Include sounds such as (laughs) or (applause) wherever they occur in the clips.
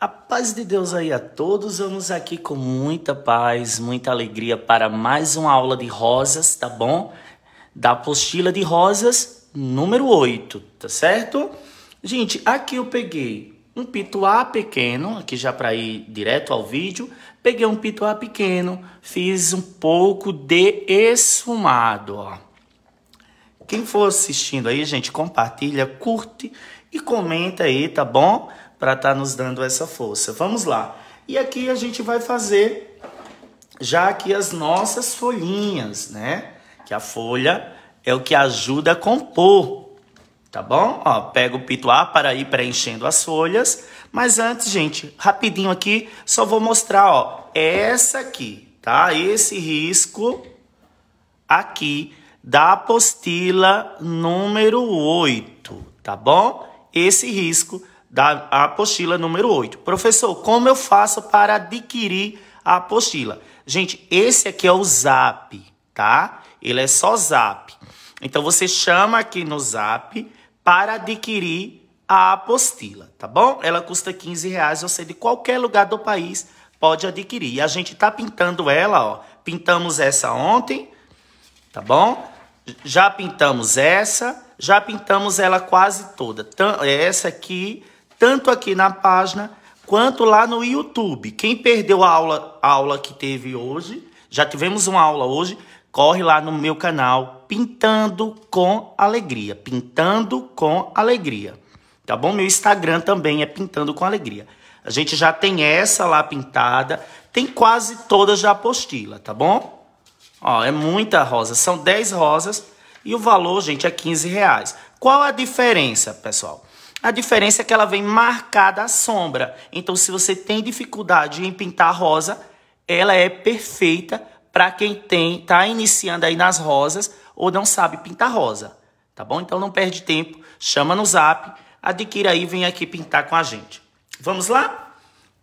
A paz de Deus aí a todos. Vamos aqui com muita paz, muita alegria para mais uma aula de rosas, tá bom? Da apostila de rosas número 8, tá certo? Gente, aqui eu peguei um pituá pequeno, aqui já para ir direto ao vídeo. Peguei um pituá pequeno, fiz um pouco de esfumado, ó. Quem for assistindo aí, gente, compartilha, curte e comenta aí, tá bom? para estar tá nos dando essa força. Vamos lá. E aqui a gente vai fazer já aqui as nossas folhinhas, né? Que a folha é o que ajuda a compor, tá bom? Ó, pega o pituá para ir preenchendo as folhas. Mas antes, gente, rapidinho aqui, só vou mostrar, ó, essa aqui, tá? Esse risco aqui da apostila número 8, tá bom? Esse risco da apostila número 8. Professor, como eu faço para adquirir a apostila? Gente, esse aqui é o Zap, tá? Ele é só Zap. Então você chama aqui no Zap para adquirir a apostila, tá bom? Ela custa 15 reais, você de qualquer lugar do país pode adquirir. E a gente tá pintando ela, ó. Pintamos essa ontem, tá bom? Já pintamos essa, já pintamos ela quase toda. Essa aqui tanto aqui na página quanto lá no YouTube. Quem perdeu a aula, a aula que teve hoje, já tivemos uma aula hoje, corre lá no meu canal Pintando com Alegria. Pintando com Alegria. Tá bom? Meu Instagram também é Pintando com Alegria. A gente já tem essa lá pintada, tem quase todas já apostila, tá bom? Ó, é muita rosa, são 10 rosas e o valor, gente, é 15 reais. Qual a diferença, pessoal? A diferença é que ela vem marcada à sombra. Então, se você tem dificuldade em pintar rosa, ela é perfeita para quem tem, tá iniciando aí nas rosas ou não sabe pintar rosa, tá bom? Então não perde tempo, chama no Zap, adquira aí, vem aqui pintar com a gente. Vamos lá?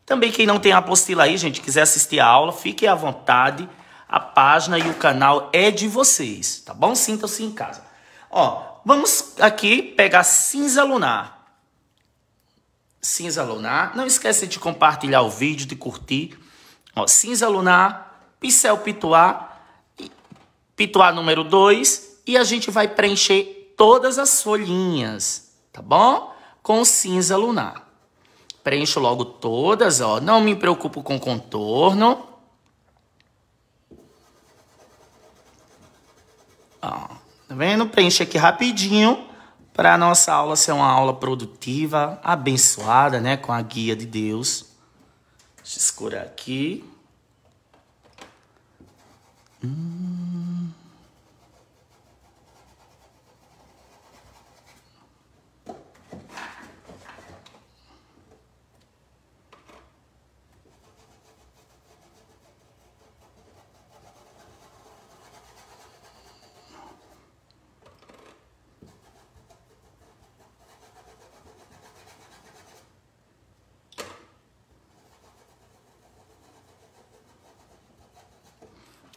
Também quem não tem a apostila aí, gente, quiser assistir a aula, fique à vontade. A página e o canal é de vocês, tá bom? Sintam-se em casa. Ó, vamos aqui pegar cinza lunar cinza lunar. Não esquece de compartilhar o vídeo, de curtir. Ó, cinza lunar, pincel pituá, pituá número 2. E a gente vai preencher todas as folhinhas, tá bom? Com cinza lunar. Preencho logo todas, ó. Não me preocupo com contorno. Ó, tá vendo? Preenche aqui rapidinho para a nossa aula ser uma aula produtiva, abençoada, né, com a guia de Deus. Deixa eu escurar aqui. Hum.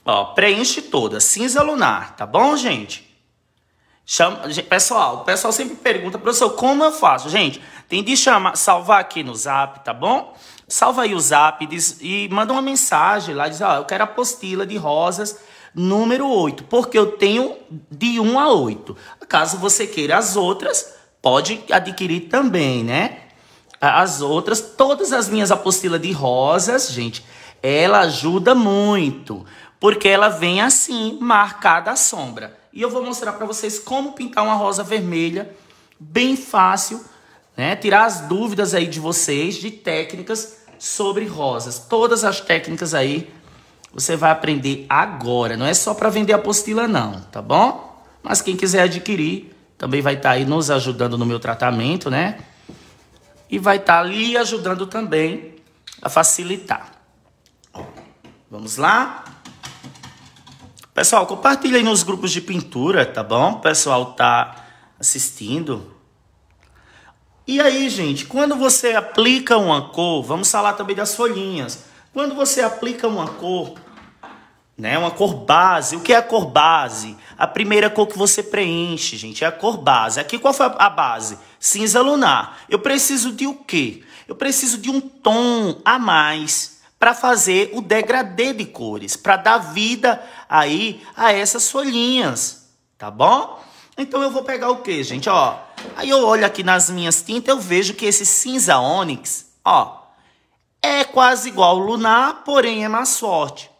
Ó, preenche toda, cinza lunar, tá bom, gente? Chama, pessoal, o pessoal sempre pergunta, professor, como eu faço? Gente, tem de chamar, salvar aqui no zap, tá bom? Salva aí o zap diz, e manda uma mensagem lá, diz, ó, ah, eu quero a apostila de rosas número 8, porque eu tenho de 1 a 8. Caso você queira as outras, pode adquirir também, né? As outras, todas as minhas apostilas de rosas, gente, ela ajuda muito porque ela vem assim, marcada a sombra. E eu vou mostrar para vocês como pintar uma rosa vermelha, bem fácil, né? Tirar as dúvidas aí de vocês, de técnicas sobre rosas. Todas as técnicas aí você vai aprender agora. Não é só para vender apostila não, tá bom? Mas quem quiser adquirir também vai estar tá aí nos ajudando no meu tratamento, né? E vai estar tá ali ajudando também a facilitar. Vamos lá? Pessoal, compartilha aí nos grupos de pintura, tá bom? O pessoal tá assistindo. E aí, gente, quando você aplica uma cor, vamos falar também das folhinhas. Quando você aplica uma cor, né, uma cor base, o que é a cor base? A primeira cor que você preenche, gente, é a cor base. Aqui qual foi a base? Cinza lunar. Eu preciso de o quê? Eu preciso de um tom a mais para fazer o degradê de cores, para dar vida aí a essas folhinhas, tá bom? Então eu vou pegar o que, gente? Ó, aí eu olho aqui nas minhas tintas, eu vejo que esse cinza ônix, ó, é quase igual ao lunar, porém é mais forte.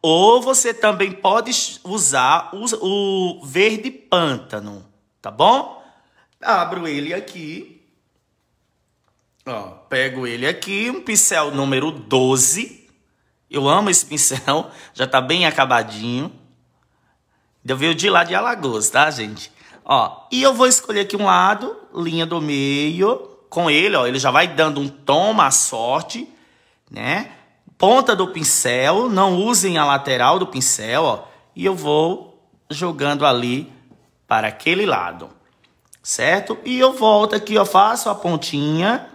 Ou você também pode usar o, o verde pântano, tá bom? Abro ele aqui. Ó, pego ele aqui, um pincel número 12. Eu amo esse pincel, (laughs) já tá bem acabadinho. Eu veio de lá de Alagoas, tá, gente? Ó, e eu vou escolher aqui um lado, linha do meio. Com ele, ó, ele já vai dando um tom à sorte, né? Ponta do pincel, não usem a lateral do pincel, ó. E eu vou jogando ali para aquele lado, certo? E eu volto aqui, ó, faço a pontinha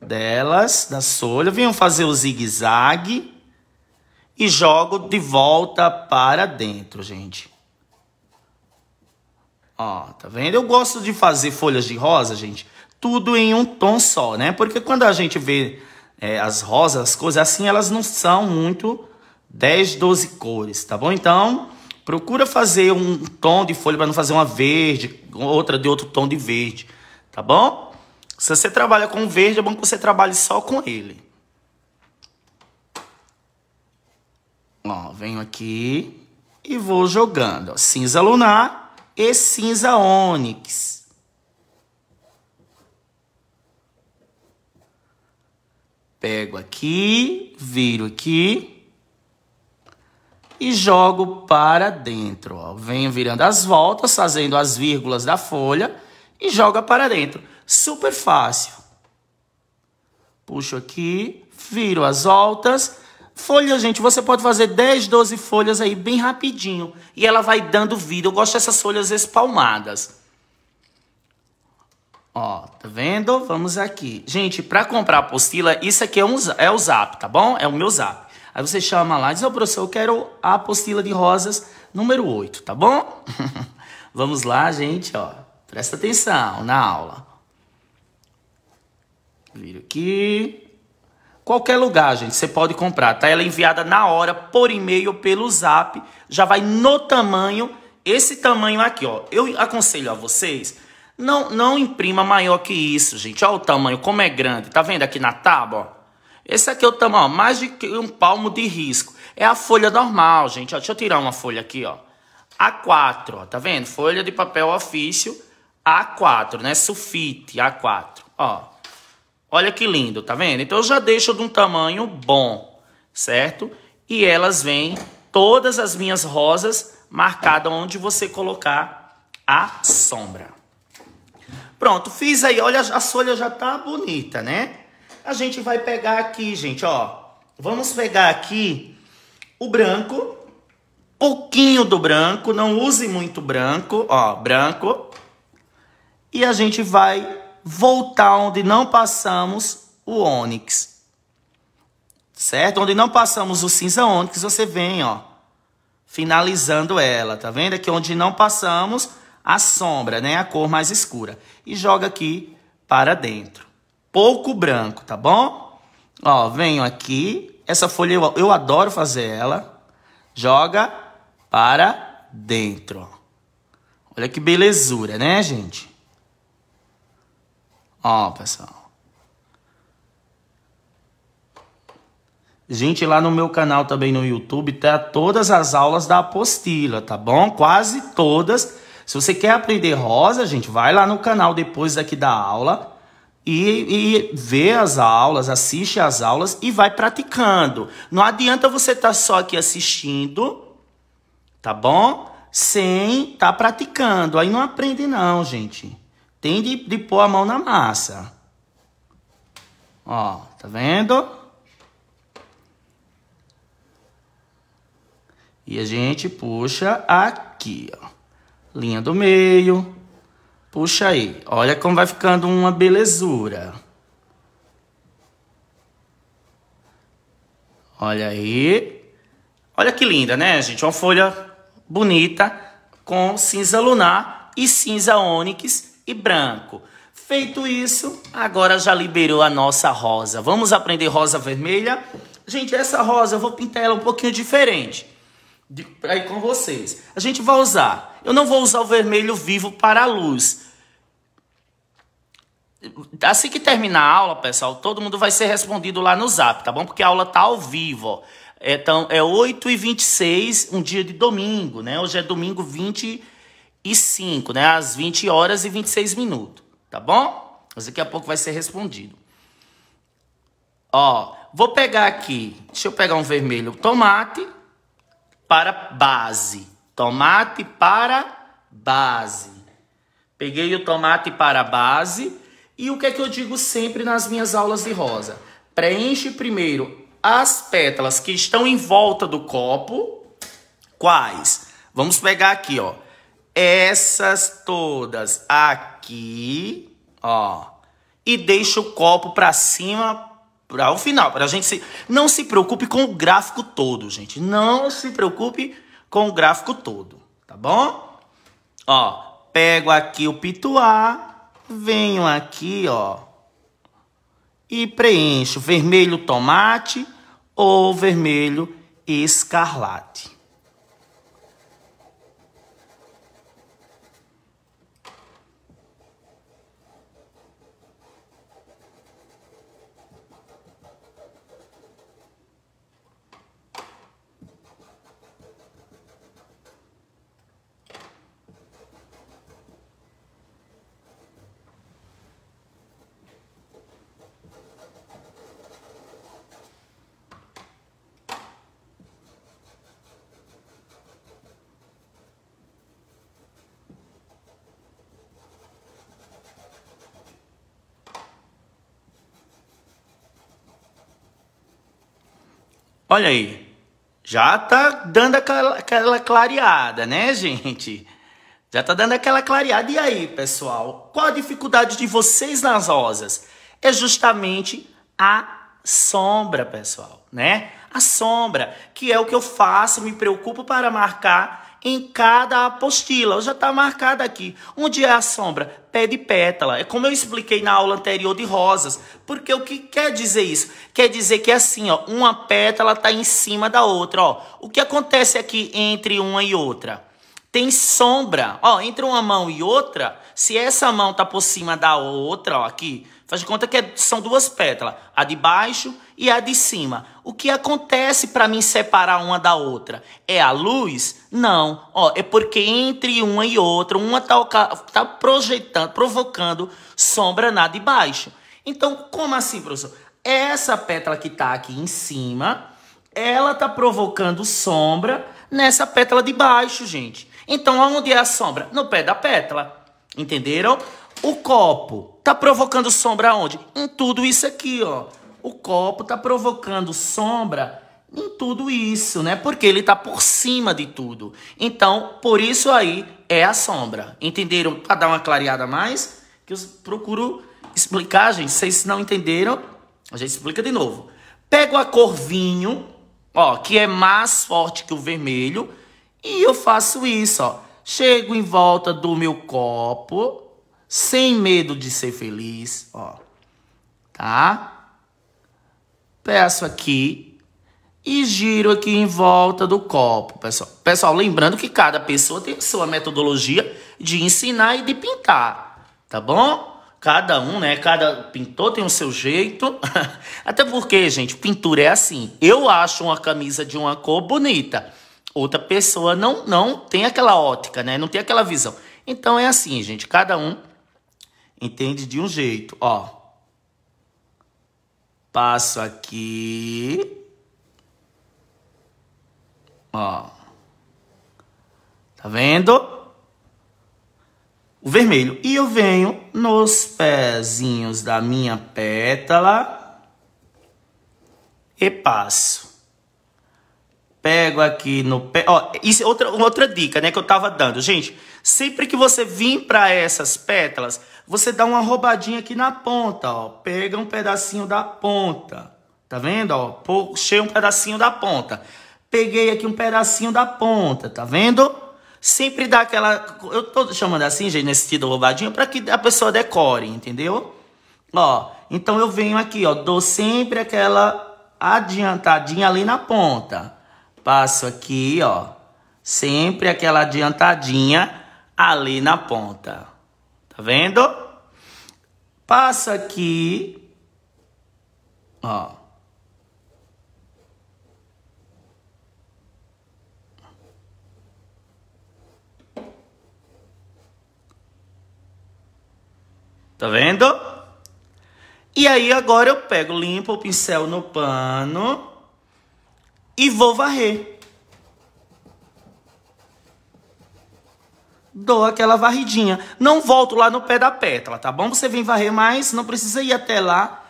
delas, da solha, venho fazer o zigue-zague e jogo de volta para dentro, gente. Ó, tá vendo? Eu gosto de fazer folhas de rosa, gente, tudo em um tom só, né? Porque quando a gente vê é, as rosas, as coisas assim, elas não são muito 10, 12 cores, tá bom? Então, procura fazer um tom de folha para não fazer uma verde, outra de outro tom de verde, tá bom? Se você trabalha com verde, é bom que você trabalhe só com ele. Ó, venho aqui e vou jogando. Ó, cinza lunar e cinza ônix. Pego aqui, viro aqui e jogo para dentro. Ó. Venho virando as voltas, fazendo as vírgulas da folha e joga para dentro super fácil. Puxo aqui, viro as voltas. Folha, gente, você pode fazer 10, 12 folhas aí bem rapidinho. E ela vai dando vida. Eu gosto dessas folhas espalmadas. Ó, tá vendo? Vamos aqui. Gente, para comprar apostila, isso aqui é, um, é o zap, tá bom? É o meu zap. Aí você chama lá e diz, ô oh, professor, eu quero a apostila de rosas número 8, tá bom? (laughs) Vamos lá, gente, ó. Presta atenção na aula. Vira aqui. Qualquer lugar, gente, você pode comprar, tá? Ela é enviada na hora, por e-mail, pelo zap. Já vai no tamanho, esse tamanho aqui, ó. Eu aconselho a vocês, não, não imprima maior que isso, gente. Olha o tamanho, como é grande. Tá vendo aqui na tábua, ó? Esse aqui é o tamanho, ó, mais de um palmo de risco. É a folha normal, gente. Ó, deixa eu tirar uma folha aqui, ó. A4, ó, tá vendo? Folha de papel ofício A4, né? Sulfite A4, ó. Olha que lindo, tá vendo? Então eu já deixo de um tamanho bom, certo? E elas vêm, todas as minhas rosas, marcadas onde você colocar a sombra. Pronto, fiz aí. Olha, a folha já tá bonita, né? A gente vai pegar aqui, gente, ó. Vamos pegar aqui o branco, pouquinho do branco, não use muito branco, ó, branco. E a gente vai voltar onde não passamos o ônix. Certo? Onde não passamos o cinza ônix, você vem, ó, finalizando ela, tá vendo? Aqui onde não passamos a sombra, né? A cor mais escura. E joga aqui para dentro. Pouco branco, tá bom? Ó, venho aqui. Essa folha eu, eu adoro fazer ela. Joga para dentro. Olha que belezura, né, gente? Ó, pessoal. Gente, lá no meu canal também no YouTube tá todas as aulas da apostila, tá bom? Quase todas. Se você quer aprender rosa, gente, vai lá no canal depois aqui da aula e, e vê as aulas, assiste as aulas e vai praticando. Não adianta você estar tá só aqui assistindo, tá bom? Sem estar tá praticando. Aí não aprende não, gente. Tem de, de pôr a mão na massa. Ó, tá vendo? E a gente puxa aqui, ó. Linha do meio. Puxa aí. Olha como vai ficando uma belezura. Olha aí. Olha que linda, né, gente? Uma folha bonita com cinza lunar e cinza ônix e branco. Feito isso, agora já liberou a nossa rosa. Vamos aprender rosa vermelha? Gente, essa rosa eu vou pintar ela um pouquinho diferente. De, aí com vocês. A gente vai usar. Eu não vou usar o vermelho vivo para a luz. Assim que terminar a aula, pessoal, todo mundo vai ser respondido lá no zap, tá bom? Porque a aula tá ao vivo, ó. Então, é 8h26, um dia de domingo, né? Hoje é domingo 20 e 5, né? Às 20 horas e 26 minutos, tá bom? Mas daqui a pouco vai ser respondido. Ó, vou pegar aqui, deixa eu pegar um vermelho, tomate para base. Tomate para base. Peguei o tomate para base. E o que é que eu digo sempre nas minhas aulas de rosa? Preenche primeiro as pétalas que estão em volta do copo. Quais? Vamos pegar aqui, ó essas todas aqui, ó, e deixa o copo para cima para o final, para a gente se não se preocupe com o gráfico todo, gente. Não se preocupe com o gráfico todo, tá bom? Ó, pego aqui o pituá, venho aqui, ó, e preencho vermelho tomate ou vermelho escarlate. Olha aí. Já tá dando aquela, aquela, clareada, né, gente? Já tá dando aquela clareada. E aí, pessoal? Qual a dificuldade de vocês nas rosas? É justamente a sombra, pessoal, né? A sombra, que é o que eu faço, me preocupo para marcar em cada apostila. Já está marcada aqui. Onde é a sombra? Pé de pétala. É como eu expliquei na aula anterior de rosas. Porque o que quer dizer isso? Quer dizer que é assim, ó, uma pétala está em cima da outra. Ó. O que acontece aqui entre uma e outra? Tem sombra. Ó, entre uma mão e outra, se essa mão está por cima da outra, ó, aqui, faz de conta que é, são duas pétalas. A de baixo e a de cima. O que acontece para mim separar uma da outra? É a luz? Não. Ó, é porque entre uma e outra, uma tá, tá projetando, provocando sombra na de baixo. Então, como assim, professor? Essa pétala que está aqui em cima, ela tá provocando sombra nessa pétala de baixo, gente. Então, onde é a sombra? No pé da pétala. Entenderam? O copo tá provocando sombra onde? Em tudo isso aqui, ó o copo está provocando sombra em tudo isso, né? Porque ele está por cima de tudo. Então, por isso aí é a sombra. Entenderam? Para dar uma clareada a mais, que eu procuro explicar, gente. Vocês não entenderam, a gente explica de novo. Pego a cor vinho, ó, que é mais forte que o vermelho, e eu faço isso, ó. Chego em volta do meu copo, sem medo de ser feliz, ó. Tá? peço aqui e giro aqui em volta do copo, pessoal. Pessoal, lembrando que cada pessoa tem sua metodologia de ensinar e de pintar, tá bom? Cada um, né? Cada pintor tem o seu jeito. (laughs) Até porque, gente, pintura é assim. Eu acho uma camisa de uma cor bonita. Outra pessoa não, não tem aquela ótica, né? Não tem aquela visão. Então é assim, gente. Cada um entende de um jeito, ó passo aqui. Ó. Tá vendo? O vermelho. E eu venho nos pezinhos da minha pétala e passo. Pego aqui no pé. Ó, isso é outra, outra dica, né, que eu tava dando. Gente, Sempre que você vir para essas pétalas, você dá uma roubadinha aqui na ponta, ó. Pega um pedacinho da ponta. Tá vendo, ó? Puxei um pedacinho da ponta. Peguei aqui um pedacinho da ponta, tá vendo? Sempre dá aquela... Eu tô chamando assim, gente, nesse sentido roubadinho, para que a pessoa decore, entendeu? Ó, então eu venho aqui, ó, dou sempre aquela adiantadinha ali na ponta. Passo aqui, ó, sempre aquela adiantadinha ali na ponta. Tá vendo? Passa aqui. Ó. Tá vendo? E aí agora eu pego, limpo o pincel no pano e vou varrer. dou aquela varridinha. Não volto lá no pé da pétala, tá bom? Você vem varrer mais, não precisa ir até lá,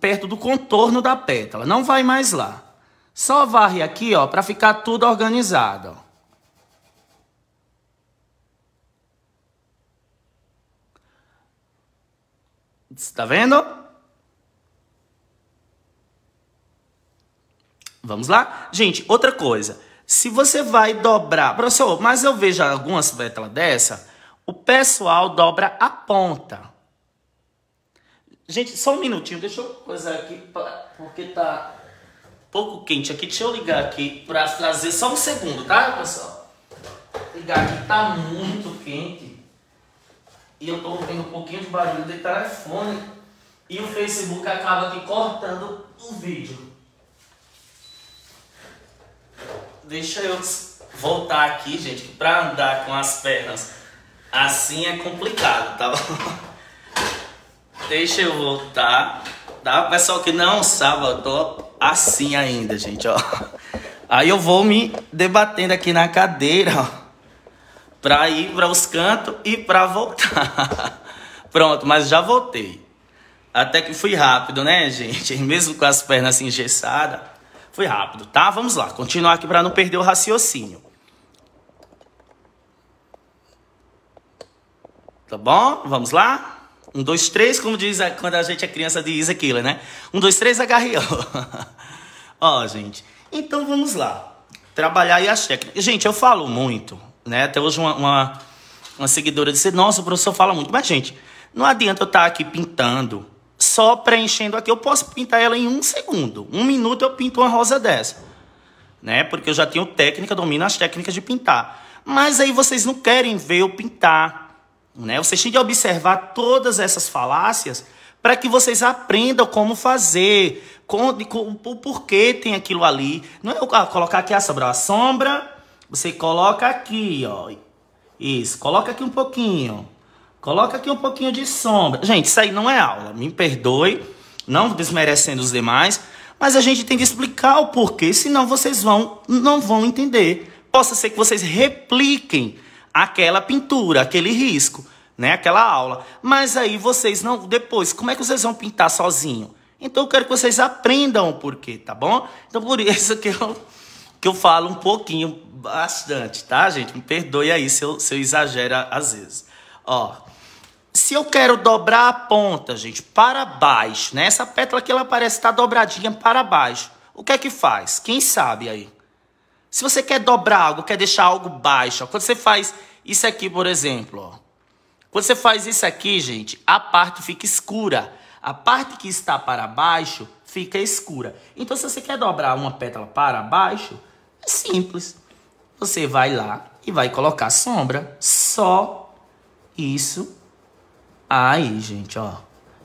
perto do contorno da pétala. Não vai mais lá. Só varre aqui, ó, para ficar tudo organizado, Tá vendo? Vamos lá? Gente, outra coisa. Se você vai dobrar, professor, mas eu vejo algumas pétalas dessa, o pessoal dobra a ponta. Gente, só um minutinho, deixa eu coisar aqui, pra, porque tá pouco quente aqui. Deixa eu ligar aqui pra trazer só um segundo, tá, pessoal? Ligar aqui, tá muito quente. E eu tô ouvindo um pouquinho de barulho de telefone. E o Facebook acaba aqui cortando o vídeo. deixa eu voltar aqui, gente, que pra andar com as pernas assim é complicado, tá bom? (laughs) Deixa eu voltar, tá? Pessoal que não sabe, eu tô assim ainda, gente, ó. Aí eu vou me debatendo aqui na cadeira, ó. Pra ir para os cantos e pra voltar. (laughs) Pronto, mas já voltei. Até que fui rápido, né, gente? (laughs) Mesmo com as pernas assim engessadas, foi rápido, tá? Vamos lá, continuar aqui para não perder o raciocínio. Tá bom? Vamos lá? Um, dois, três, como diz a, quando a gente é criança diz aquilo, né? Um, dois, três, agarreou. (laughs) Ó, gente. Então vamos lá. Trabalhar aí as técnicas. Gente, eu falo muito, né? Até hoje uma, uma, uma seguidora disse, nossa, o professor fala muito. Mas, gente, não adianta eu estar tá aqui pintando só preenchendo aqui. Eu posso pintar ela em um segundo. Um minuto eu pinto uma rosa dessa. Né? Porque eu já tenho técnica, domino as técnicas de pintar. Mas aí vocês não querem ver eu pintar. Né? Vocês têm que observar todas essas falácias para que vocês aprendam como fazer, com, com, o porquê tem aquilo ali. Não é eu ah, colocar aqui a sombra. A sombra, você coloca aqui, ó. Isso, coloca aqui um pouquinho. Coloca aqui um pouquinho de sombra. Gente, isso aí não é aula. Me perdoe, não desmerecendo os demais, mas a gente tem que explicar o porquê, senão vocês vão não vão entender. Possa ser que vocês repliquem aquela pintura, aquele risco, né, aquela aula. Mas aí vocês não depois, como é que vocês vão pintar sozinho? Então eu quero que vocês aprendam o porquê, tá bom? Então por isso que eu que eu falo um pouquinho bastante, tá, gente? Me perdoe aí se eu, se eu exagero às vezes. Ó, se eu quero dobrar a ponta, gente, para baixo, né? Essa pétala aqui, ela parece estar tá dobradinha para baixo. O que é que faz? Quem sabe aí? Se você quer dobrar algo, quer deixar algo baixo, ó, quando você faz isso aqui, por exemplo, ó. Quando você faz isso aqui, gente, a parte fica escura. A parte que está para baixo fica escura. Então, se você quer dobrar uma pétala para baixo, é simples. Você vai lá e vai colocar sombra só isso. Aí, gente, ó.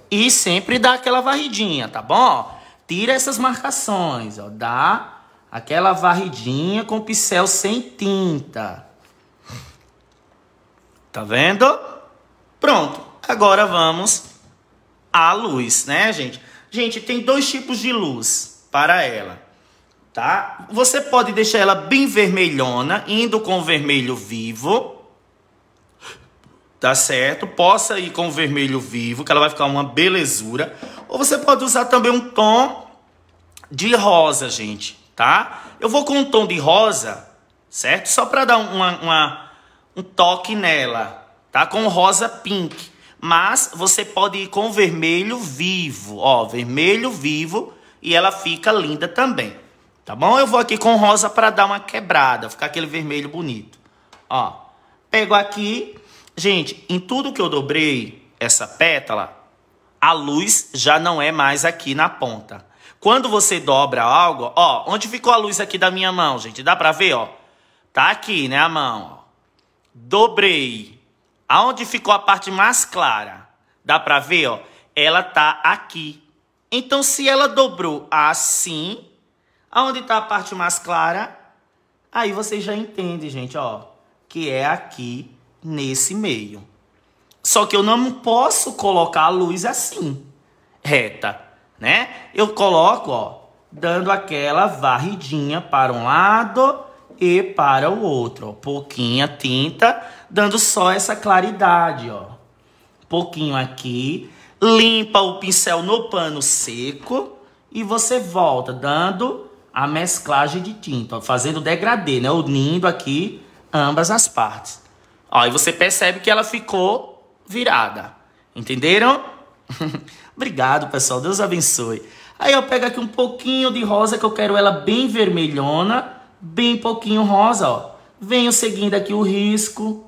E sempre dá aquela varridinha, tá bom? Tira essas marcações, ó. Dá aquela varridinha com pincel sem tinta. Tá vendo? Pronto. Agora vamos à luz, né, gente? Gente, tem dois tipos de luz para ela, tá? Você pode deixar ela bem vermelhona, indo com o vermelho vivo, tá certo? Possa ir com o vermelho vivo, que ela vai ficar uma belezura. Ou você pode usar também um tom de rosa, gente, tá? Eu vou com um tom de rosa, certo? Só para dar uma, uma, um toque nela, tá? Com rosa pink. Mas você pode ir com vermelho vivo, ó, vermelho vivo, e ela fica linda também, tá bom? Eu vou aqui com rosa para dar uma quebrada, ficar aquele vermelho bonito, ó. Pego aqui, Gente, em tudo que eu dobrei essa pétala, a luz já não é mais aqui na ponta. Quando você dobra algo, ó, onde ficou a luz aqui da minha mão, gente? Dá pra ver, ó? Tá aqui, né, a mão, Dobrei. Aonde ficou a parte mais clara? Dá pra ver, ó? Ela tá aqui. Então, se ela dobrou assim, aonde tá a parte mais clara? Aí vocês já entendem, gente, ó, que é aqui nesse meio. Só que eu não posso colocar a luz assim, reta, né? Eu coloco, ó, dando aquela varridinha para um lado e para o outro, ó. Pouquinha tinta, dando só essa claridade, ó. Pouquinho aqui. Limpa o pincel no pano seco e você volta dando a mesclagem de tinta, ó, fazendo degradê, né? Unindo aqui ambas as partes. Ó, e você percebe que ela ficou virada. Entenderam? (laughs) Obrigado, pessoal. Deus abençoe. Aí eu pego aqui um pouquinho de rosa, que eu quero ela bem vermelhona. Bem pouquinho rosa, ó. Venho seguindo aqui o risco.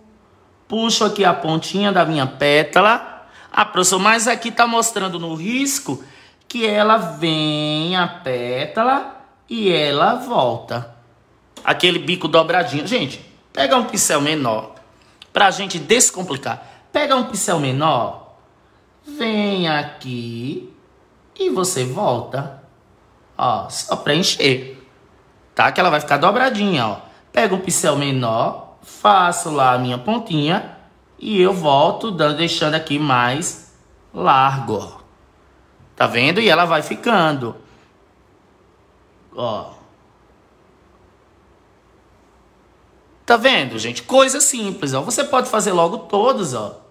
Puxo aqui a pontinha da minha pétala. Ah, professor, mas aqui tá mostrando no risco que ela vem a pétala e ela volta. Aquele bico dobradinho. Gente, pega um pincel menor para a gente descomplicar. Pega um pincel menor, vem aqui e você volta, ó, só preencher, encher, tá? Que ela vai ficar dobradinha, ó. Pega um pincel menor, faço lá a minha pontinha e eu volto dando, deixando aqui mais largo, ó. Tá vendo? E ela vai ficando, ó. Tá vendo, gente? Coisa simples, ó. Você pode fazer logo todos, ó.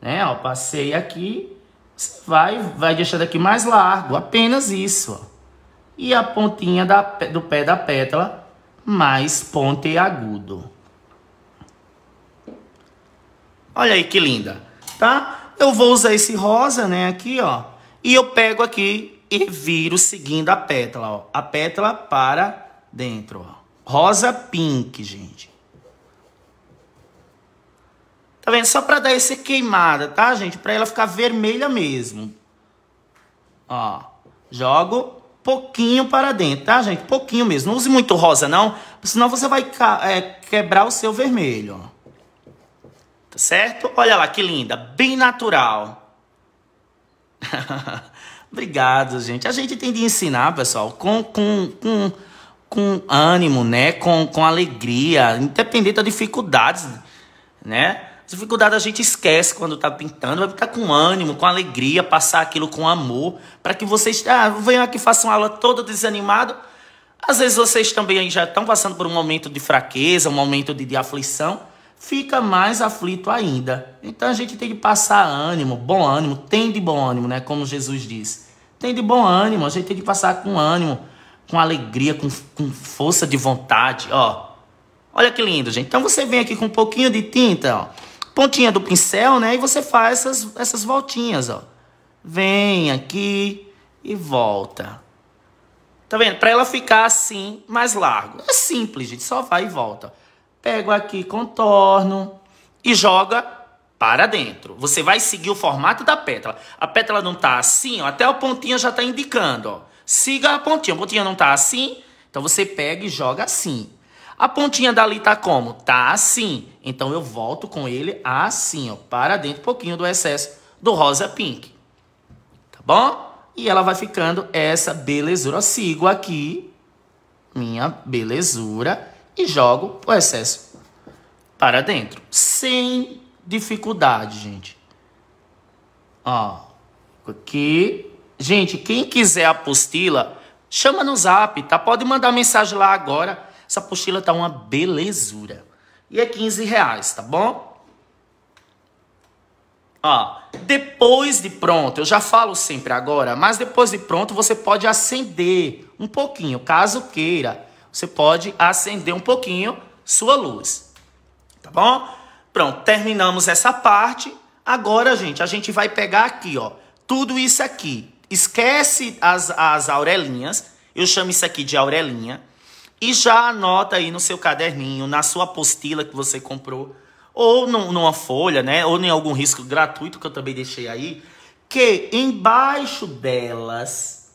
Né? Ó, passei aqui. Você vai, vai deixar daqui mais largo. Apenas isso, ó. E a pontinha da, do pé da pétala mais ponteagudo. Olha aí que linda, tá? Eu vou usar esse rosa, né, aqui, ó. E eu pego aqui e viro seguindo a pétala, ó. A pétala para dentro, ó. Rosa pink, gente. Tá vendo? Só pra dar essa queimada, tá, gente? Pra ela ficar vermelha mesmo. Ó, jogo pouquinho para dentro, tá, gente? Pouquinho mesmo. Não use muito rosa, não. Senão você vai é, quebrar o seu vermelho, ó. Tá certo? Olha lá, que linda. Bem natural. (laughs) Obrigado, gente. A gente tem de ensinar, pessoal, com, com, com, com ânimo, né? Com, com alegria, independente das dificuldades, né? Dificuldade a gente esquece quando está pintando, vai ficar com ânimo, com alegria, passar aquilo com amor, para que vocês, ah, venham aqui façam aula toda desanimado. Às vezes vocês também já estão passando por um momento de fraqueza, um momento de, de aflição, fica mais aflito ainda. Então a gente tem de passar ânimo, bom ânimo, tem de bom ânimo, né? Como Jesus disse. Tem de bom ânimo, a gente tem de passar com ânimo, com alegria, com, com força de vontade, ó. Olha que lindo, gente. Então você vem aqui com um pouquinho de tinta, ó pontinha do pincel, né? E você faz essas, essas voltinhas, ó. Vem aqui e volta. Tá vendo? Pra ela ficar assim, mais largo. É simples, gente. Só vai e volta. Pego aqui, contorno e joga para dentro. Você vai seguir o formato da pétala. A pétala não tá assim, ó. Até a pontinha já tá indicando, ó. Siga a pontinha. A pontinha não tá assim, então você pega e joga assim. A pontinha dali tá como? Tá assim. Então eu volto com ele assim, ó, para dentro um pouquinho do excesso do rosa pink. Tá bom? E ela vai ficando essa belezura. Eu sigo aqui minha belezura e jogo o excesso para dentro. Sem dificuldade, gente. Ó, aqui. Gente, quem quiser a apostila, chama no zap, tá? Pode mandar mensagem lá agora. Essa apostila tá uma belezura e é 15 reais, tá bom? Ó, depois de pronto, eu já falo sempre agora, mas depois de pronto você pode acender um pouquinho, caso queira. Você pode acender um pouquinho sua luz, tá bom? Pronto, terminamos essa parte. Agora, gente, a gente vai pegar aqui, ó, tudo isso aqui. Esquece as, as aurelinhas, eu chamo isso aqui de aurelinha. E já anota aí no seu caderninho, na sua apostila que você comprou, ou num, numa folha, né? Ou em algum risco gratuito que eu também deixei aí, que embaixo delas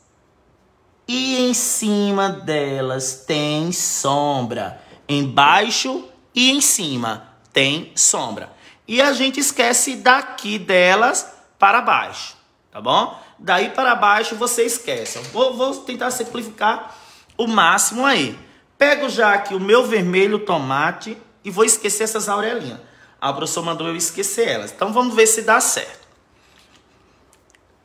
e em cima delas tem sombra. Embaixo e em cima tem sombra. E a gente esquece daqui delas para baixo, tá bom? Daí para baixo você esquece. Vou, vou tentar simplificar o máximo aí. Pego já aqui o meu vermelho tomate e vou esquecer essas aurelinhas. A professora mandou eu esquecer elas. Então vamos ver se dá certo.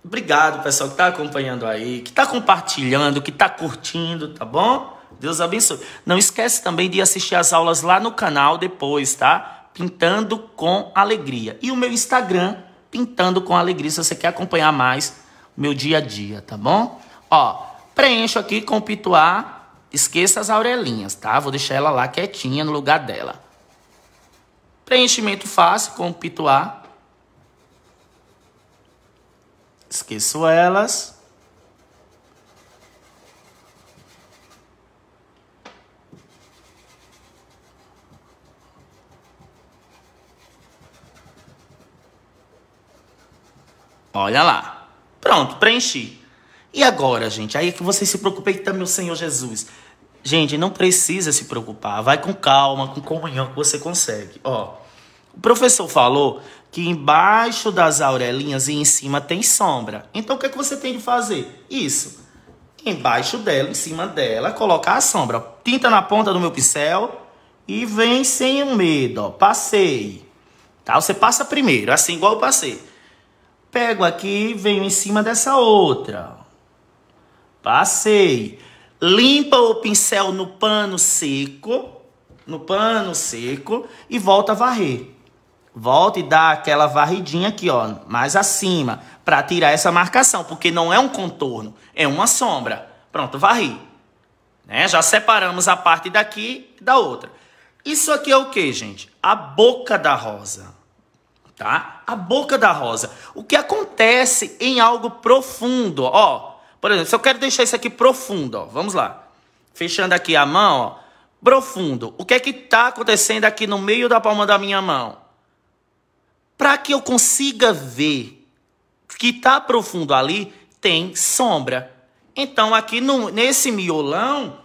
Obrigado, pessoal, que está acompanhando aí, que está compartilhando, que está curtindo, tá bom? Deus abençoe. Não esquece também de assistir as aulas lá no canal depois, tá? Pintando com Alegria. E o meu Instagram, Pintando com Alegria, se você quer acompanhar mais o meu dia a dia, tá bom? Ó, preencho aqui com o pituar Esqueça as aurelinhas, tá? Vou deixar ela lá quietinha no lugar dela. Preenchimento fácil com o pituá. Esqueço elas. Olha lá. Pronto, preenchi. E agora, gente? Aí é que vocês se preocupem também, o Senhor Jesus. Gente, não precisa se preocupar. Vai com calma, com comunhão que você consegue. Ó, o professor falou que embaixo das aurelinhas e em cima tem sombra. Então, o que, é que você tem de fazer? Isso. Embaixo dela, em cima dela, colocar a sombra. Tinta na ponta do meu pincel e vem sem medo. Ó. Passei. Tá? Você passa primeiro, assim igual eu passei. Pego aqui e venho em cima dessa outra. Passei. Limpa o pincel no pano seco, no pano seco e volta a varrer. Volta e dá aquela varridinha aqui, ó, mais acima, para tirar essa marcação, porque não é um contorno, é uma sombra. Pronto, varri. Né? Já separamos a parte daqui da outra. Isso aqui é o que, gente? A boca da rosa, tá? A boca da rosa. O que acontece em algo profundo, ó, por exemplo, se eu quero deixar isso aqui profundo, ó, vamos lá. Fechando aqui a mão, ó, profundo. O que é que está acontecendo aqui no meio da palma da minha mão? Para que eu consiga ver que está profundo ali, tem sombra. Então, aqui no, nesse miolão,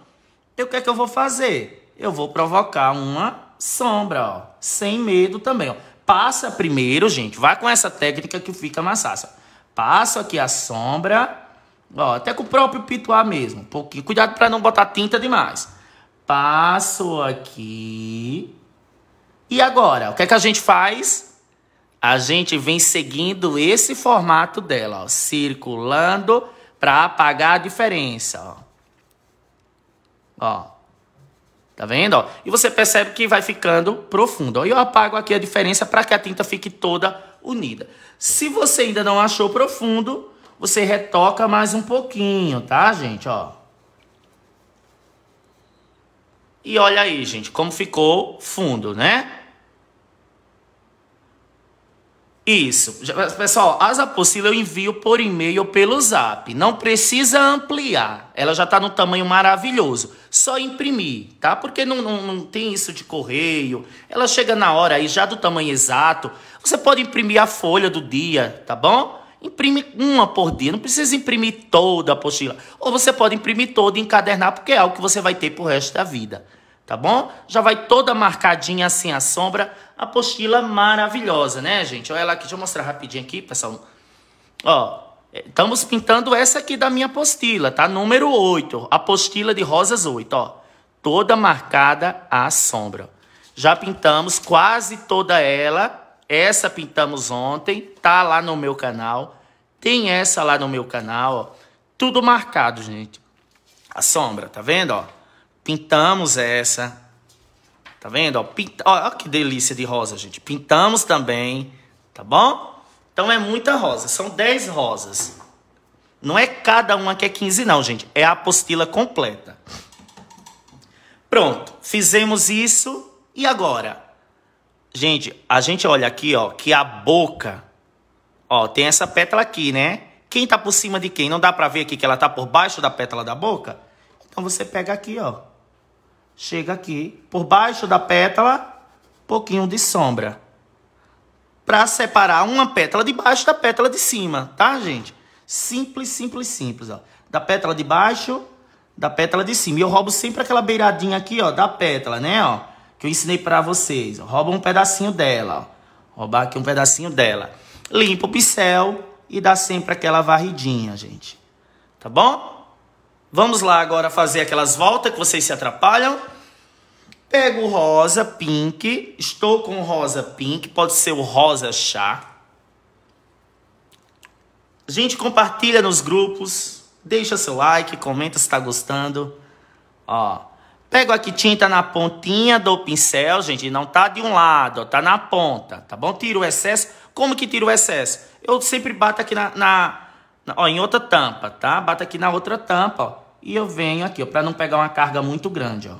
o que é que eu vou fazer? Eu vou provocar uma sombra, ó, sem medo também. Ó. Passa primeiro, gente, vai com essa técnica que fica mais fácil. Passo aqui a sombra Ó, até com o próprio pituá mesmo. Um pouquinho. Cuidado para não botar tinta demais. Passo aqui. E agora, o que é que a gente faz? A gente vem seguindo esse formato dela, ó, circulando para apagar a diferença, ó. ó. Tá vendo? Ó? E você percebe que vai ficando profundo. Ó. E eu apago aqui a diferença para que a tinta fique toda unida. Se você ainda não achou profundo, você retoca mais um pouquinho, tá, gente? Ó. E olha aí, gente, como ficou fundo, né? Isso. Pessoal, as apostilas eu envio por e-mail ou pelo zap. Não precisa ampliar. Ela já está no tamanho maravilhoso. Só imprimir, tá? Porque não, não, não, tem isso de correio. Ela chega na hora aí já do tamanho exato. Você pode imprimir a folha do dia, tá bom? Imprime uma por dia, não precisa imprimir toda a apostila. Ou você pode imprimir toda e encadernar, porque é algo que você vai ter pro resto da vida. Tá bom? Já vai toda marcadinha assim a sombra. A apostila maravilhosa, né, gente? Olha ela aqui, deixa eu mostrar rapidinho aqui, pessoal. Ó, é, estamos pintando essa aqui da minha apostila, tá? Número 8, apostila de rosas 8, ó. Toda marcada a sombra. Já pintamos quase toda ela, essa pintamos ontem, tá lá no meu canal. Tem essa lá no meu canal, ó. Tudo marcado, gente. A sombra, tá vendo, ó? Pintamos essa. Tá vendo, ó? Pinta... Ó, ó que delícia de rosa, gente. Pintamos também, tá bom? Então é muita rosa, são 10 rosas. Não é cada uma que é 15 não, gente. É a apostila completa. Pronto, fizemos isso. E agora? Gente, a gente olha aqui, ó, que a boca, ó, tem essa pétala aqui, né? Quem tá por cima de quem? Não dá pra ver aqui que ela tá por baixo da pétala da boca? Então você pega aqui, ó. Chega aqui, por baixo da pétala, pouquinho de sombra. Pra separar uma pétala de baixo da pétala de cima, tá, gente? Simples, simples, simples, ó. Da pétala de baixo, da pétala de cima. E eu roubo sempre aquela beiradinha aqui, ó, da pétala, né, ó que eu ensinei para vocês. Rouba um pedacinho dela, ó. Roubar aqui um pedacinho dela. Limpa o pincel e dá sempre aquela varridinha, gente. Tá bom? Vamos lá agora fazer aquelas voltas que vocês se atrapalham. Pego o rosa, pink. Estou com rosa, pink. Pode ser o rosa chá. gente, compartilha nos grupos. Deixa seu like, comenta se está gostando. Ó, Pego aqui tinta na pontinha do pincel, gente, não tá de um lado, ó, tá na ponta, tá bom? Tiro o excesso. Como que tiro o excesso? Eu sempre bato aqui na, na ó, em outra tampa, tá? Bato aqui na outra tampa, ó. E eu venho aqui, ó, pra não pegar uma carga muito grande, ó.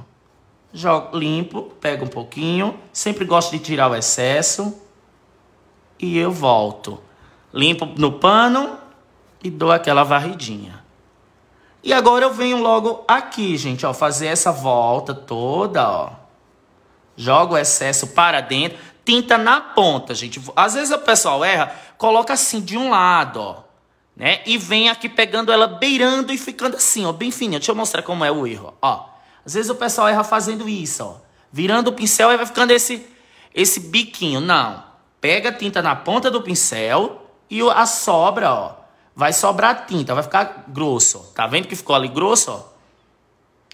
Jogo, limpo, pego um pouquinho. Sempre gosto de tirar o excesso. E eu volto. Limpo no pano e dou aquela varridinha. E agora eu venho logo aqui, gente, ó, fazer essa volta toda, ó. Jogo o excesso para dentro, tinta na ponta, gente. Às vezes o pessoal erra, coloca assim de um lado, ó, né? E vem aqui pegando ela beirando e ficando assim, ó, bem fininha. Deixa eu mostrar como é o erro, ó. Às vezes o pessoal erra fazendo isso, ó. Virando o pincel e vai ficando esse esse biquinho. Não. Pega a tinta na ponta do pincel e a sobra, ó vai sobrar tinta, vai ficar grosso. Tá vendo que ficou ali grosso, ó?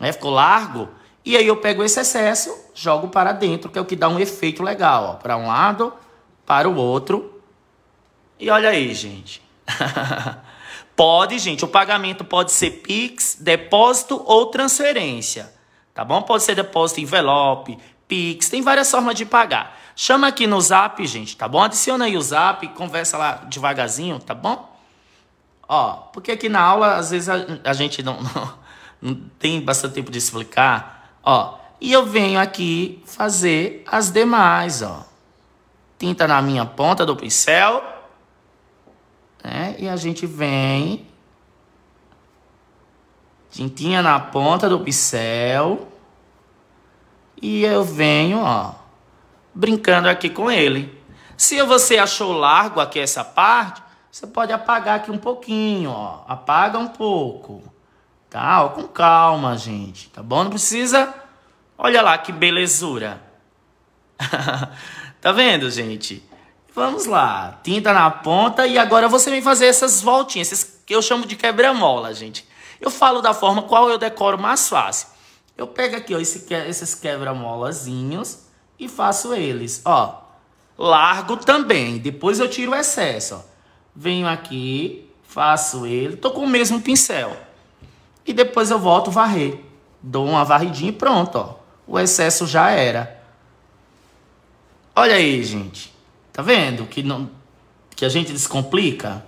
Né? Ficou largo. E aí eu pego esse excesso, jogo para dentro, que é o que dá um efeito legal, ó. Para um lado, para o outro. E olha aí, gente. (laughs) pode, gente, o pagamento pode ser PIX, depósito ou transferência. Tá bom? Pode ser depósito em envelope, Pix, tem várias formas de pagar. Chama aqui no Zap, gente, tá bom? Adiciona aí o Zap, conversa lá devagarzinho, tá bom? Ó, porque aqui na aula, às vezes, a, a gente não, (laughs) não, não tem bastante tempo de explicar. Ó, e eu venho aqui fazer as demais, ó. Tinta na minha ponta do pincel. Né? E a gente vem... Tintinha na ponta do pincel. E eu venho, ó, brincando aqui com ele. Se você achou largo aqui essa parte, você pode apagar aqui um pouquinho, ó. Apaga um pouco. Tá? Ó, com calma, gente. Tá bom? Não precisa... Olha lá que belezura. (laughs) tá vendo, gente? Vamos lá. Tinta na ponta e agora você vem fazer essas voltinhas. Esses que eu chamo de quebra-mola, gente. Eu falo da forma qual eu decoro mais fácil. Eu pego aqui, ó, esse, esses quebra-molazinhos e faço eles, ó. Largo também. Depois eu tiro o excesso, ó venho aqui, faço ele, tô com o mesmo pincel. E depois eu volto varrer. Dou uma varridinha e pronto, ó. O excesso já era. Olha aí, gente. Tá vendo que não que a gente descomplica?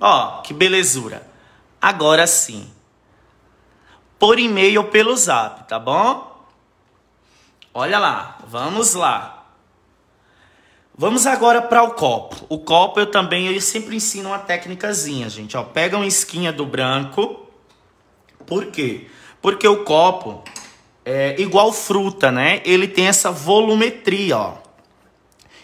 Ó, que belezura. Agora sim. Por e-mail ou pelo Zap, tá bom? Olha lá, vamos lá. Vamos agora para o copo. O copo eu também eu sempre ensino uma técnicazinha, gente. Ó, pega uma esquinha do branco. Por quê? Porque o copo é igual fruta, né? Ele tem essa volumetria, ó.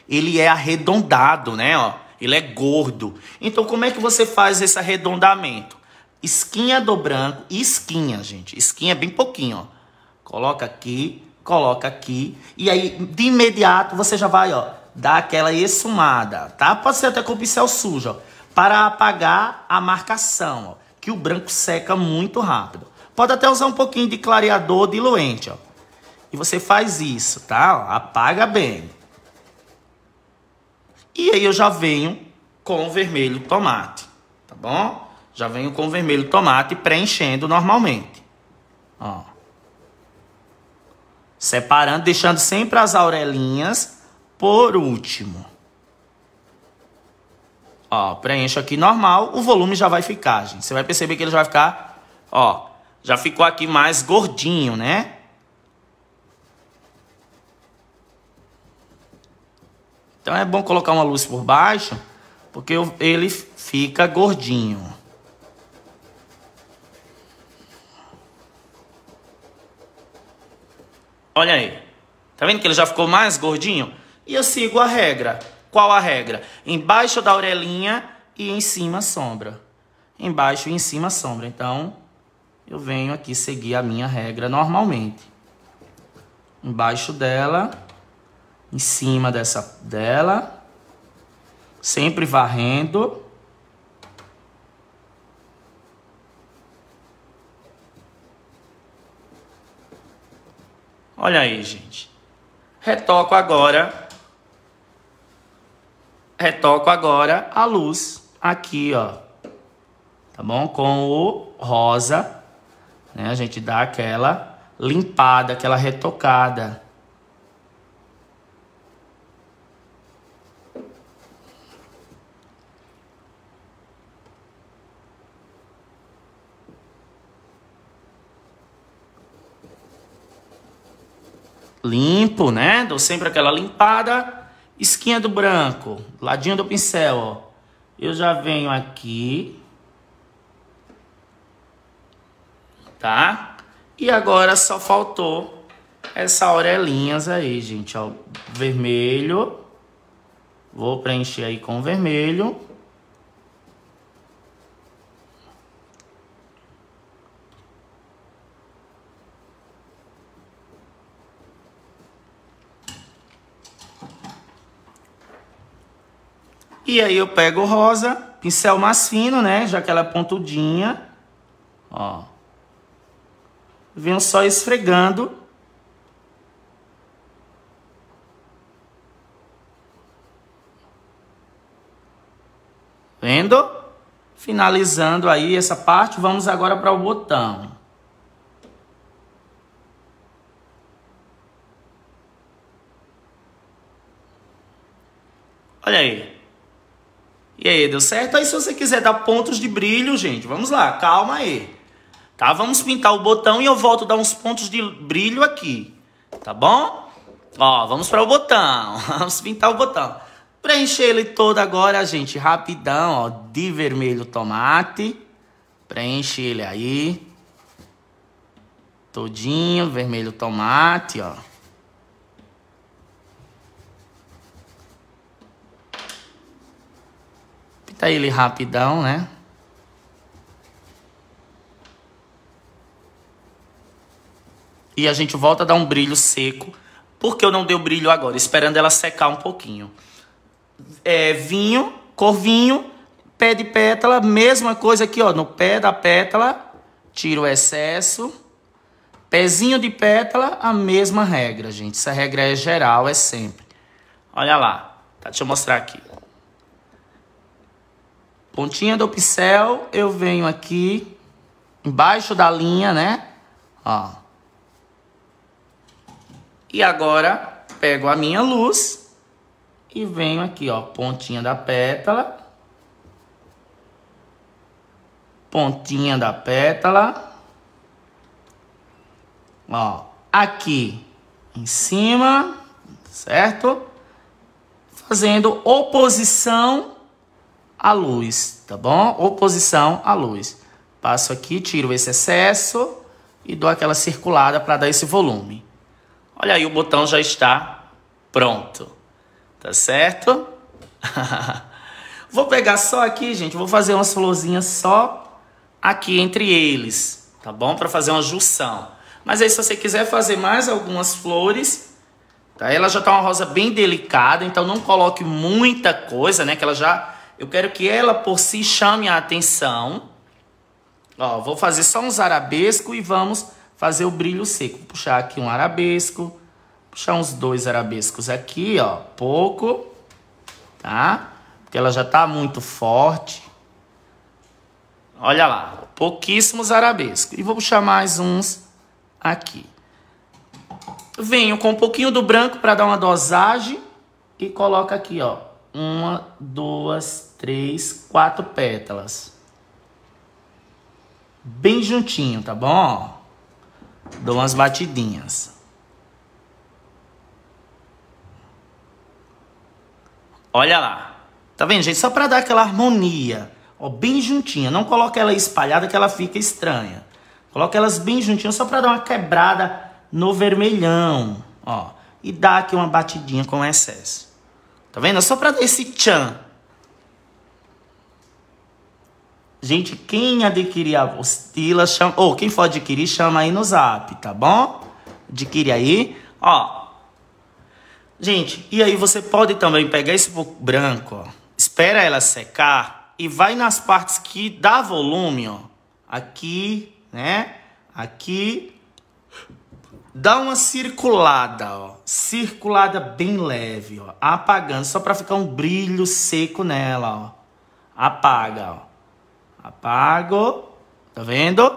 Ele é arredondado, né, ó? Ele é gordo. Então como é que você faz esse arredondamento? Esquinha do branco, esquinha, gente. Esquinha bem pouquinho, ó. Coloca aqui, coloca aqui e aí de imediato você já vai, ó, dá aquela esfumada, tá? Pode ser até com o pincel sujo, ó, para apagar a marcação, ó, que o branco seca muito rápido. Pode até usar um pouquinho de clareador diluente, ó. E você faz isso, tá? apaga bem. E aí eu já venho com o vermelho tomate, tá bom? Já venho com o vermelho tomate preenchendo normalmente. Ó. Separando, deixando sempre as aurelinhas por último, ó, preencho aqui normal, o volume já vai ficar, gente. Você vai perceber que ele já vai ficar, ó, já ficou aqui mais gordinho, né? Então é bom colocar uma luz por baixo, porque ele fica gordinho. Olha aí. Tá vendo que ele já ficou mais gordinho? E eu sigo a regra. Qual a regra? Embaixo da orelhinha e em cima sombra. Embaixo e em cima sombra. Então, eu venho aqui seguir a minha regra normalmente. Embaixo dela, em cima dessa dela, sempre varrendo. Olha aí, gente. Retoco agora retoco agora a luz aqui, ó. Tá bom? Com o rosa, né? A gente dá aquela limpada, aquela retocada. Limpo, né? Dou sempre aquela limpada Esquinha do branco, ladinho do pincel, ó. Eu já venho aqui. Tá? E agora só faltou essa orelhinhas aí, gente, ó. Vermelho. Vou preencher aí com vermelho. E aí eu pego rosa, pincel mais fino, né? Já que ela é pontudinha. Ó. Venho só esfregando. Vendo? Finalizando aí essa parte, vamos agora para o botão. Olha aí. E aí, deu certo? Aí se você quiser dar pontos de brilho, gente, vamos lá, calma aí. Tá? Vamos pintar o botão e eu volto a dar uns pontos de brilho aqui. Tá bom? Ó, vamos para o botão. (laughs) vamos pintar o botão. Preencher ele todo agora, gente, rapidão, ó, de vermelho tomate. Preenche ele aí. Todinho, vermelho tomate, ó. ele rapidão, né? E a gente volta a dar um brilho seco. Porque eu não dei o brilho agora? Esperando ela secar um pouquinho. É, vinho, corvinho, pé de pétala, mesma coisa aqui, ó. No pé da pétala, tira o excesso. Pezinho de pétala, a mesma regra, gente. Essa regra é geral, é sempre. Olha lá. Tá, deixa eu mostrar aqui. Pontinha do pincel, eu venho aqui embaixo da linha, né? Ó. E agora, pego a minha luz e venho aqui, ó, pontinha da pétala. Pontinha da pétala. Ó, aqui em cima, certo? Fazendo oposição a luz, tá bom? Oposição à luz. Passo aqui, tiro esse excesso e dou aquela circulada para dar esse volume. Olha aí, o botão já está pronto. Tá certo? (laughs) vou pegar só aqui, gente, vou fazer umas florzinhas só aqui entre eles, tá bom? Para fazer uma junção. Mas aí se você quiser fazer mais algumas flores, tá? Ela já tá uma rosa bem delicada, então não coloque muita coisa, né? Que ela já eu quero que ela por si chame a atenção. Ó, vou fazer só uns arabescos e vamos fazer o brilho seco. Vou puxar aqui um arabesco. Puxar uns dois arabescos aqui, ó. Pouco. Tá? Porque ela já tá muito forte. Olha lá. Pouquíssimos arabescos. E vou puxar mais uns aqui. Venho com um pouquinho do branco para dar uma dosagem. E coloca aqui, ó uma, duas, três, quatro pétalas. Bem juntinho, tá bom? Dou umas batidinhas. Olha lá. Tá vendo, gente? Só para dar aquela harmonia. Ó, bem juntinha. Não coloca ela espalhada que ela fica estranha. Coloca elas bem juntinhas só para dar uma quebrada no vermelhão, ó. E dá aqui uma batidinha com excesso. Tá vendo? É só pra dar esse tchan. Gente, quem adquirir a apostila, chama... Ou oh, quem for adquirir, chama aí no zap, tá bom? Adquire aí. Ó. Gente, e aí você pode também pegar esse pouco branco, ó. Espera ela secar e vai nas partes que dá volume, ó. Aqui, né? Aqui Dá uma circulada, ó. Circulada bem leve, ó. Apagando, só para ficar um brilho seco nela, ó. Apaga, ó. Apago. Tá vendo?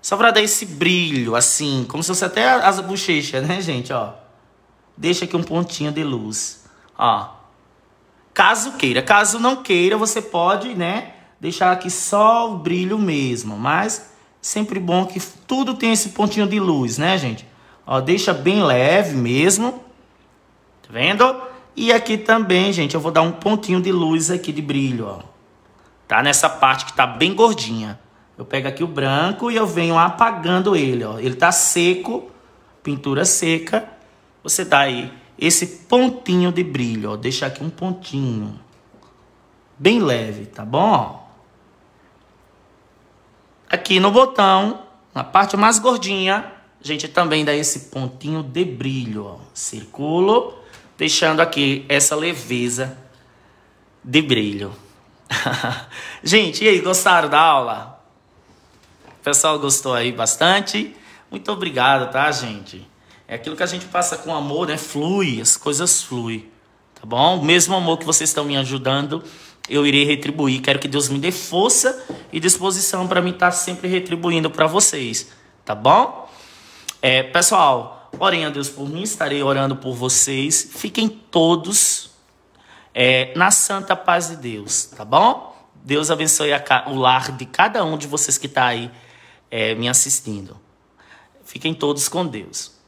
Só para dar esse brilho, assim. Como se fosse até as bochechas, né, gente, ó. Deixa aqui um pontinho de luz, ó. Caso queira. Caso não queira, você pode, né, deixar aqui só o brilho mesmo. Mas sempre bom que tudo tem esse pontinho de luz, né, gente? Ó, deixa bem leve mesmo. Tá vendo? E aqui também, gente, eu vou dar um pontinho de luz aqui de brilho, ó. Tá nessa parte que tá bem gordinha. Eu pego aqui o branco e eu venho apagando ele, ó. Ele tá seco, pintura seca. Você dá aí esse pontinho de brilho, ó. Deixa aqui um pontinho. Bem leve, tá bom? Aqui no botão, na parte mais gordinha, a gente também dá esse pontinho de brilho, ó. Circulo, deixando aqui essa leveza de brilho. (laughs) gente, e aí, gostaram da aula? O pessoal gostou aí bastante? Muito obrigado, tá, gente? É aquilo que a gente passa com amor, né? Flui, as coisas fluem, tá bom? O mesmo amor que vocês estão me ajudando, eu irei retribuir. Quero que Deus me dê força e disposição para mim estar tá sempre retribuindo para vocês, tá bom? É, pessoal, orem a Deus por mim, estarei orando por vocês. Fiquem todos é, na santa paz de Deus, tá bom? Deus abençoe a, o lar de cada um de vocês que está aí é, me assistindo. Fiquem todos com Deus.